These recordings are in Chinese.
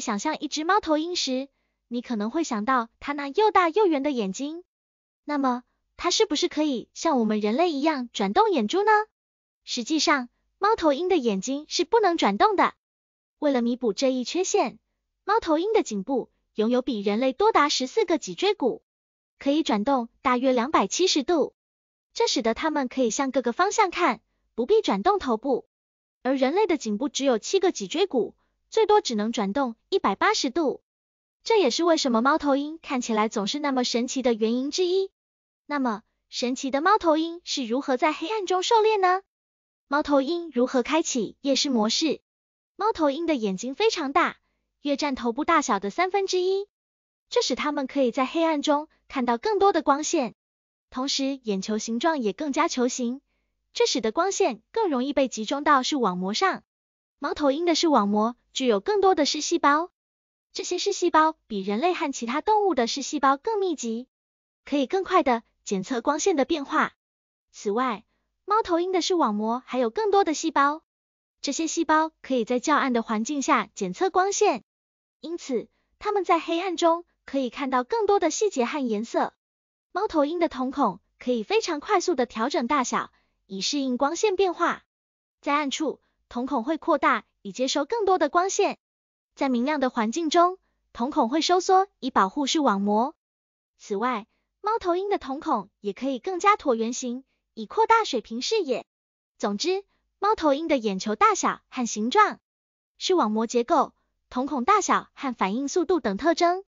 想象一只猫头鹰时，你可能会想到它那又大又圆的眼睛。那么，它是不是可以像我们人类一样转动眼珠呢？实际上，猫头鹰的眼睛是不能转动的。为了弥补这一缺陷，猫头鹰的颈部拥有比人类多达十四个脊椎骨，可以转动大约两百七十度，这使得它们可以向各个方向看，不必转动头部。而人类的颈部只有七个脊椎骨。最多只能转动180度，这也是为什么猫头鹰看起来总是那么神奇的原因之一。那么，神奇的猫头鹰是如何在黑暗中狩猎呢？猫头鹰如何开启夜视模式？猫头鹰的眼睛非常大，约占头部大小的三分之一，这使它们可以在黑暗中看到更多的光线。同时，眼球形状也更加球形，这使得光线更容易被集中到视网膜上。猫头鹰的视网膜具有更多的视细胞，这些视细胞比人类和其他动物的视细胞更密集，可以更快的检测光线的变化。此外，猫头鹰的视网膜还有更多的细胞，这些细胞可以在较暗的环境下检测光线，因此它们在黑暗中可以看到更多的细节和颜色。猫头鹰的瞳孔可以非常快速的调整大小，以适应光线变化，在暗处。瞳孔会扩大，以接收更多的光线。在明亮的环境中，瞳孔会收缩，以保护视网膜。此外，猫头鹰的瞳孔也可以更加椭圆形，以扩大水平视野。总之，猫头鹰的眼球大小和形状、视网膜结构、瞳孔大小和反应速度等特征，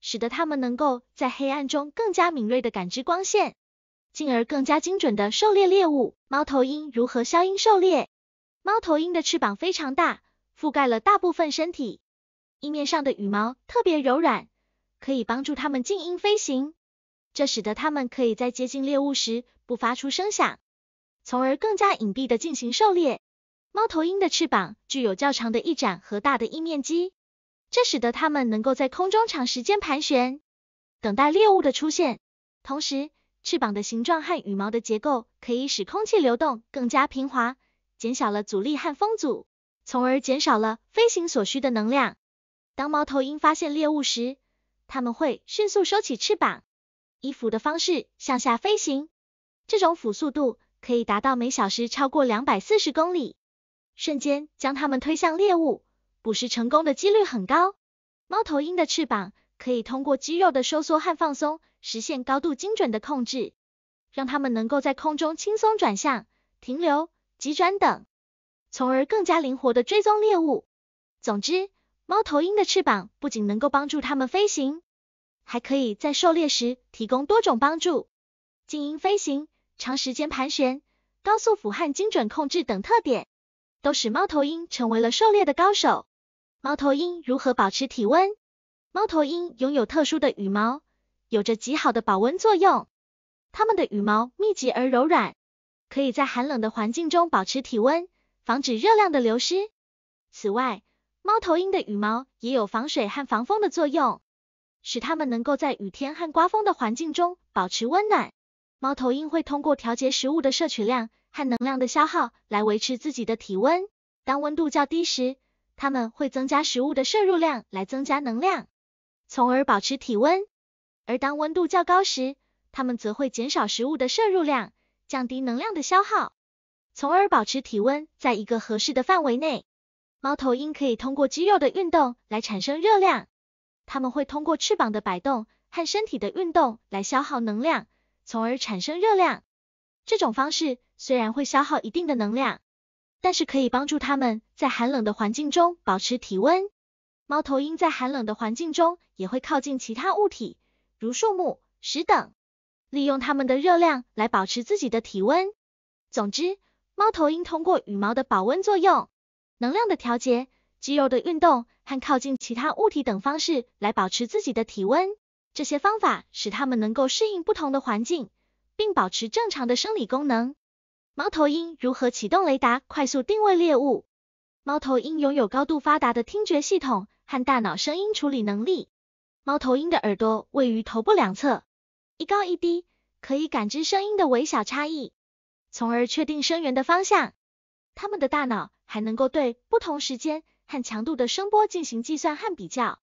使得它们能够在黑暗中更加敏锐地感知光线，进而更加精准地狩猎猎物。猫头鹰如何消音狩猎？猫头鹰的翅膀非常大，覆盖了大部分身体，翼面上的羽毛特别柔软，可以帮助它们静音飞行。这使得它们可以在接近猎物时不发出声响，从而更加隐蔽地进行狩猎。猫头鹰的翅膀具有较长的翼展和大的翼面积，这使得它们能够在空中长时间盘旋，等待猎物的出现。同时，翅膀的形状和羽毛的结构可以使空气流动更加平滑。减小了阻力和风阻，从而减少了飞行所需的能量。当猫头鹰发现猎物时，它们会迅速收起翅膀，以俯的方式向下飞行。这种俯速度可以达到每小时超过两百四十公里，瞬间将它们推向猎物，捕食成功的几率很高。猫头鹰的翅膀可以通过肌肉的收缩和放松实现高度精准的控制，让它们能够在空中轻松转向、停留。急转等，从而更加灵活的追踪猎物。总之，猫头鹰的翅膀不仅能够帮助它们飞行，还可以在狩猎时提供多种帮助。静音飞行、长时间盘旋、高速俯瞰、精准控制等特点，都使猫头鹰成为了狩猎的高手。猫头鹰如何保持体温？猫头鹰拥有特殊的羽毛，有着极好的保温作用。它们的羽毛密集而柔软。可以在寒冷的环境中保持体温，防止热量的流失。此外，猫头鹰的羽毛也有防水和防风的作用，使它们能够在雨天和刮风的环境中保持温暖。猫头鹰会通过调节食物的摄取量和能量的消耗来维持自己的体温。当温度较低时，它们会增加食物的摄入量来增加能量，从而保持体温；而当温度较高时，它们则会减少食物的摄入量。降低能量的消耗，从而保持体温在一个合适的范围内。猫头鹰可以通过肌肉的运动来产生热量，它们会通过翅膀的摆动和身体的运动来消耗能量，从而产生热量。这种方式虽然会消耗一定的能量，但是可以帮助它们在寒冷的环境中保持体温。猫头鹰在寒冷的环境中也会靠近其他物体，如树木、石等。利用它们的热量来保持自己的体温。总之，猫头鹰通过羽毛的保温作用、能量的调节、肌肉的运动和靠近其他物体等方式来保持自己的体温。这些方法使它们能够适应不同的环境，并保持正常的生理功能。猫头鹰如何启动雷达快速定位猎物？猫头鹰拥有高度发达的听觉系统和大脑声音处理能力。猫头鹰的耳朵位于头部两侧。一高一低，可以感知声音的微小差异，从而确定声源的方向。它们的大脑还能够对不同时间和强度的声波进行计算和比较，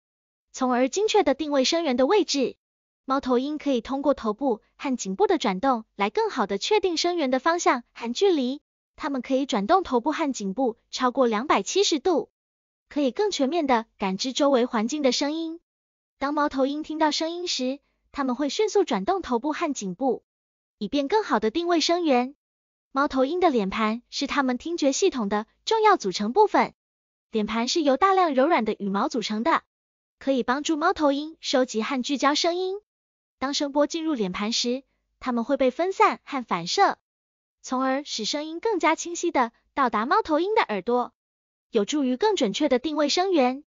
从而精确的定位声源的位置。猫头鹰可以通过头部和颈部的转动来更好的确定声源的方向和距离。它们可以转动头部和颈部超过两百七十度，可以更全面的感知周围环境的声音。当猫头鹰听到声音时，它们会迅速转动头部和颈部，以便更好的定位声源。猫头鹰的脸盘是它们听觉系统的重要组成部分。脸盘是由大量柔软的羽毛组成的，可以帮助猫头鹰收集和聚焦声音。当声波进入脸盘时，它们会被分散和反射，从而使声音更加清晰的到达猫头鹰的耳朵，有助于更准确的定位声源。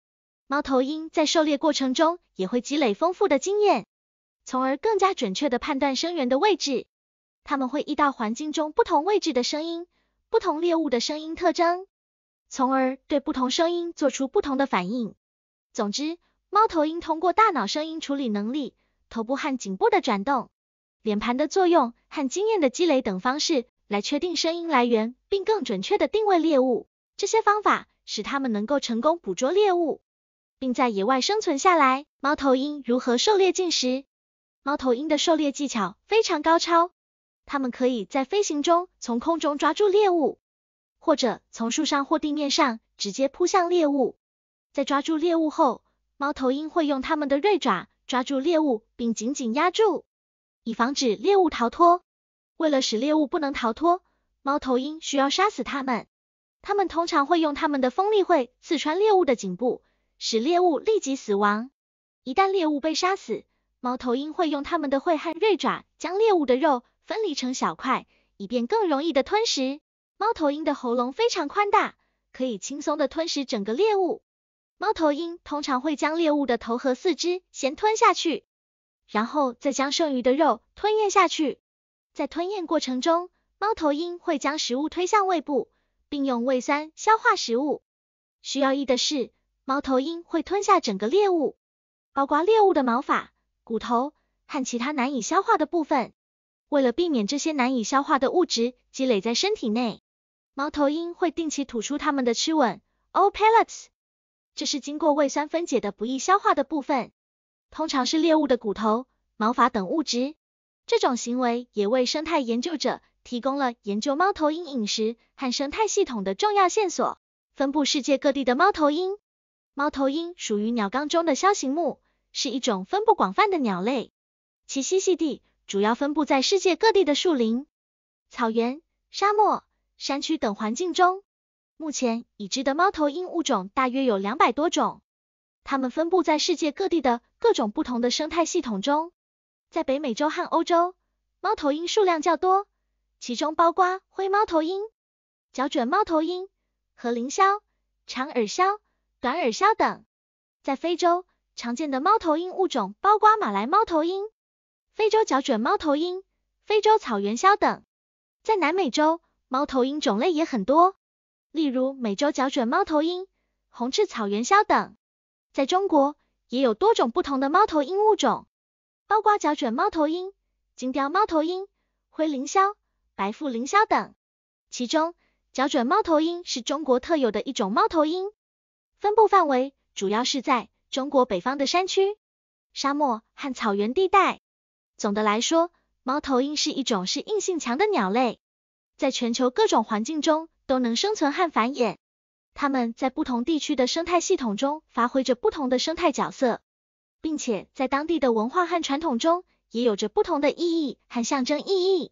猫头鹰在狩猎过程中也会积累丰富的经验。从而更加准确地判断声源的位置。他们会依到环境中不同位置的声音、不同猎物的声音特征，从而对不同声音做出不同的反应。总之，猫头鹰通过大脑声音处理能力、头部和颈部的转动、脸盘的作用和经验的积累等方式，来确定声音来源并更准确地定位猎物。这些方法使它们能够成功捕捉猎物，并在野外生存下来。猫头鹰如何狩猎进食？猫头鹰的狩猎技巧非常高超，它们可以在飞行中从空中抓住猎物，或者从树上或地面上直接扑向猎物。在抓住猎物后，猫头鹰会用它们的锐爪抓住猎物并紧紧压住，以防止猎物逃脱。为了使猎物不能逃脱，猫头鹰需要杀死它们。它们通常会用它们的锋利喙刺穿猎物的颈部，使猎物立即死亡。一旦猎物被杀死，猫头鹰会用它们的喙和锐爪将猎物的肉分离成小块，以便更容易的吞食。猫头鹰的喉咙非常宽大，可以轻松的吞食整个猎物。猫头鹰通常会将猎物的头和四肢先吞下去，然后再将剩余的肉吞咽下去。在吞咽过程中，猫头鹰会将食物推向胃部，并用胃酸消化食物。需要意的是，猫头鹰会吞下整个猎物，包括猎物的毛发。骨头和其他难以消化的部分，为了避免这些难以消化的物质积累在身体内，猫头鹰会定期吐出它们的吃吻 （o-pellets），这是经过胃酸分解的不易消化的部分，通常是猎物的骨头、毛发等物质。这种行为也为生态研究者提供了研究猫头鹰饮食和生态系统的重要线索。分布世界各地的猫头鹰，猫头鹰属于鸟纲中的鸮形目。是一种分布广泛的鸟类，其栖息地主要分布在世界各地的树林、草原、沙漠、山区等环境中。目前已知的猫头鹰物种大约有两百多种，它们分布在世界各地的各种不同的生态系统中。在北美洲和欧洲，猫头鹰数量较多，其中包括灰猫头鹰、角卷猫头鹰和林鸮、长耳鸮、短耳鸮等。在非洲，常见的猫头鹰物种包括马来猫头鹰、非洲角卷猫头鹰、非洲草原鸮等。在南美洲，猫头鹰种类也很多，例如美洲角卷猫头鹰、红翅草原鸮等。在中国，也有多种不同的猫头鹰物种，包括角卷猫头鹰、金雕猫头鹰、灰林鸮、白腹林鸮等。其中，角卷猫头鹰是中国特有的一种猫头鹰，分布范围主要是在。中国北方的山区、沙漠和草原地带。总的来说，猫头鹰是一种适应性强的鸟类，在全球各种环境中都能生存和繁衍。它们在不同地区的生态系统中发挥着不同的生态角色，并且在当地的文化和传统中也有着不同的意义和象征意义。